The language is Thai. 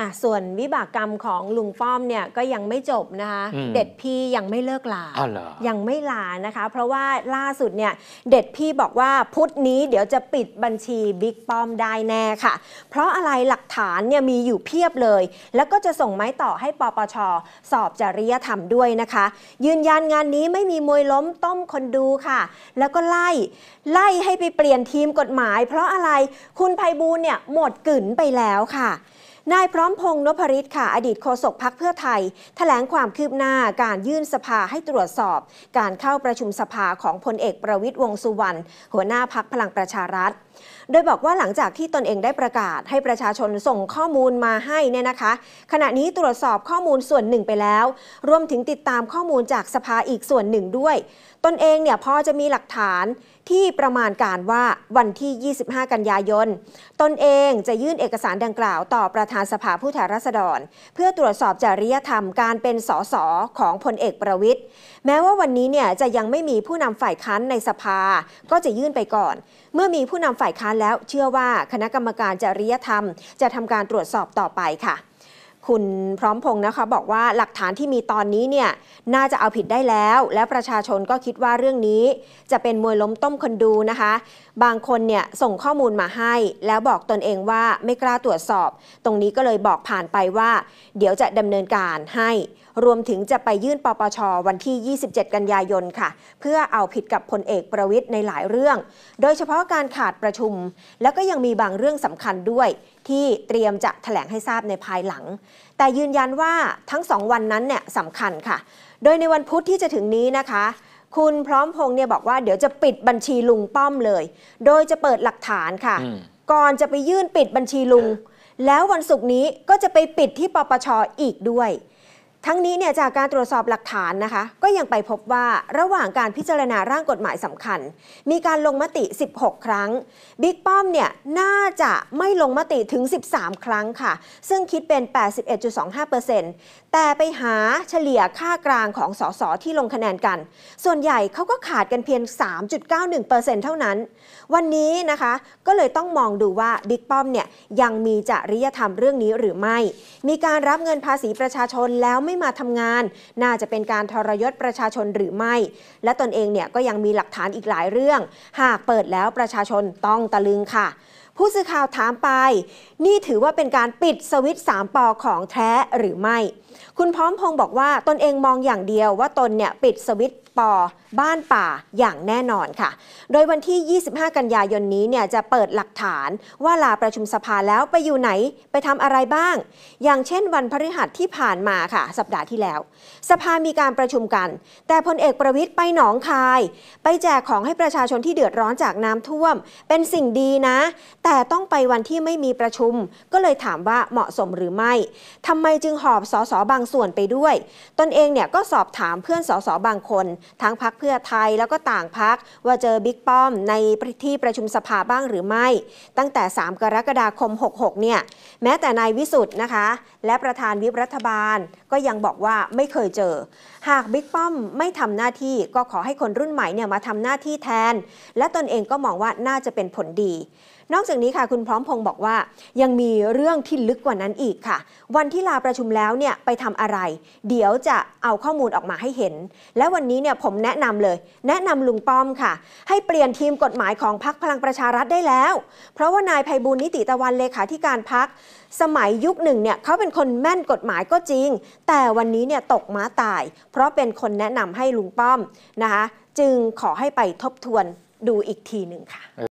อ่ะส่วนวิบากกรรมของลุงป้อมเนี่ยก็ยังไม่จบนะคะ เด็ดพี่ยังไม่เลิกลา ยังไม่ลานะคะ เพราะว่าล่าสุดเนี่ยเด็ดพี่บอกว่าพุธนี้เดี๋ยวจะปิดบัญชีบิ๊กป้อมได้แน่ค่ะ เพราะอะไรหลักฐานเนี่ยมีอยู่เพียบเลย แล้วก็จะส่งไม้ต่อให้ปปช สอบจริยธรรมด้วยนะคะ ยืนยันงานนี้ไม่มีมวยล้มต้มคนดูค่ะ แล้วก็ไล่ ไล่ให้ไปเปลี่ยนทีมกฎหมาย เพราะอะไรคุณภัยบูลเนี่ยหมดกลืนไปแล้วค่ะนายพร้อมพงศ์นพริตค่ะอดีตโฆษกพักเพื่อไทยถแถลงความคืบหน้าการยื่นสภาให้ตรวจสอบ การเข้าประชุมสภาของพลเอกประวิตยวงสุวรรณหัวหน้าพักพลังประชารัฐ โดยบอกว่าหลังจากที่ตนเองได้ประกาศให้ประชาชนส่งข้อมูลมาให้เนี่ยนะคะขณะนี้ตรวจสอบข้อมูลส่วนหนึ่งไปแล้ว รวมถึงติดตามข้อมูลจากสภาอีกส่วนหนึ่งด้วย ตนเองเนี่ยพอจะมีหลักฐานที่ประมาณการว่าวันที่ 25 กันยายนตนเองจะยื่นเอกสารดังกล่าวต่อประธานสภาผู้แทนราษฎร เพื่อตรวจสอบจริยธรรมการเป็นสสของพลเอกประวิทย์แม้ว่าวันนี้เนี่ยจะยังไม่มีผู้นำฝ่ายค้านในสภาก็จะยื่นไปก่อน เมื่อมีผู้นำฝ่ายค้านแล้วเชื่อว่าคณะกรรมการจริยธรรม จะทำการตรวจสอบต่อไปค่ะคุณพร้อมพงศ์นะคะบอกว่าหลักฐานที่มีตอนนี้เนี่ยน่าจะเอาผิดได้แล้ว และประชาชนก็คิดว่าเรื่องนี้ จะเป็นมวยล้มต้มคนดูนะคะ บางคนเนี่ยส่งข้อมูลมาให้ แล้วบอกตนเองว่าไม่กล้าตรวจสอบ ตรงนี้ก็เลยบอกผ่านไปว่า เดี๋ยวจะดำเนินการให้ รวมถึงจะไปยื่นปปช วันที่ 27 กันยายนค่ะ เพื่อเอาผิดกับพลเอกประวิทย์ในหลายเรื่อง โดยเฉพาะการขาดประชุม แล้วก็ยังมีบางเรื่องสำคัญด้วยที่เตรียมจะแถลงให้ทราบในภายหลังแต่ยืนยันว่าทั้งสองวันนั้นเนี่ยสำคัญค่ะ โดยในวันพุธที่จะถึงนี้นะคะ คุณพร้อมพงษ์เนี่ยบอกว่าเดี๋ยวจะปิดบัญชีลุงป้อมเลย โดยจะเปิดหลักฐานค่ะ ก่อนจะไปยื่นปิดบัญชีลุง แล้ววันศุกร์นี้ก็จะไปปิดที่ปปชอีกด้วยทั้งนี้เนี่ยจากการตรวจสอบหลักฐานนะคะก็ยังไปพบว่าระหว่างการพิจารณาร่างกฎหมายสำคัญ มีการลงมติ 16 ครั้ง บิ๊กป้อมเนี่ยน่าจะไม่ลงมติถึง 13 ครั้งค่ะ ซึ่งคิดเป็น 81.25%แต่ไปหาเฉลี่ยค่ากลางของสสที่ลงคะแนนกัน ส่วนใหญ่เขาก็ขาดกันเพียง 3.91%เท่านั้น วันนี้นะคะก็เลยต้องมองดูว่า บิ๊กป้อมเนี่ยยังมีจริยธรรมเรื่องนี้หรือไม่มีการรับเงินภาษีประชาชนแล้วไม่มาทำงานน่าจะเป็นการทรยศประชาชนหรือไม่ และตนเองเนี่ยก็ยังมีหลักฐานอีกหลายเรื่อง หากเปิดแล้วประชาชนต้องตะลึงค่ะ ผู้สื่อข่าวถามไป นี่ถือว่าเป็นการปิดสวิตสามปอของแท้หรือไม่ คุณพร้อมพงศ์บอกว่าตนเองมองอย่างเดียวว่าตนเนี่ยปิดสวิตอบ้านป่าอย่างแน่นอนค่ะ โดยวันที่ 25 กันยายนนี้เนี่ย จะเปิดหลักฐานว่าลาประชุมสภาแล้วไปอยู่ไหนไปทำอะไรบ้าง อย่างเช่นวันพฤหัสที่ผ่านมาค่ะ สัปดาห์ที่แล้ว สภามีการประชุมกัน แต่พลเอกประวิทย์ไปหนองคาย ไปแจกของให้ประชาชนที่เดือดร้อนจากน้ำท่วม เป็นสิ่งดีนะ แต่ต้องไปวันที่ไม่มีประชุม ก็เลยถามว่าเหมาะสมหรือไม่ทำไมจึงหอบสสบางส่วนไปด้วย ตนเองเนี่ยก็สอบถามเพื่อนสสบางคนทั้งพักเพื่อไทยแล้วก็ต่างพักว่าเจอบิ๊กป้อมในที่ประชุมสภาบ้างหรือไม่ ตั้งแต่ 3 กรกฎาคม 66เนี่ยแม้แต่นายวิสุทธ์นะคะและประธานวิปรัฐบาลก็ยังบอกว่าไม่เคยเจอ หากบิ๊กป้อมไม่ทำหน้าที่ก็ขอให้คนรุ่นใหม่เนี่ยมาทำหน้าที่แทน และตนเองก็มองว่าน่าจะเป็นผลดี นอกจากนี้ค่ะคุณพร้อมพงศ์บอกว่ายังมีเรื่องที่ลึกกว่านั้นอีกค่ะ วันที่ลาประชุมแล้วเนี่ยไปทำอะไร เดี๋ยวจะเอาข้อมูลออกมาให้เห็น และวันนี้เนี่ยเนี่ยผมแนะนำเลย แนะนำลุงป้อมค่ะ ให้เปลี่ยนทีมกฎหมายของพักพลังประชารัฐได้แล้ว เพราะว่านายภัยบุญนิติตะวันเลขาธิการพัก สมัยยุคหนึ่งเนี่ยเขาเป็นคนแม่นกฎหมายก็จริง แต่วันนี้เนี่ยตกม้าตาย เพราะเป็นคนแนะนำให้ลุงป้อมนะคะจึงขอให้ไปทบทวนดูอีกทีหนึ่งค่ะ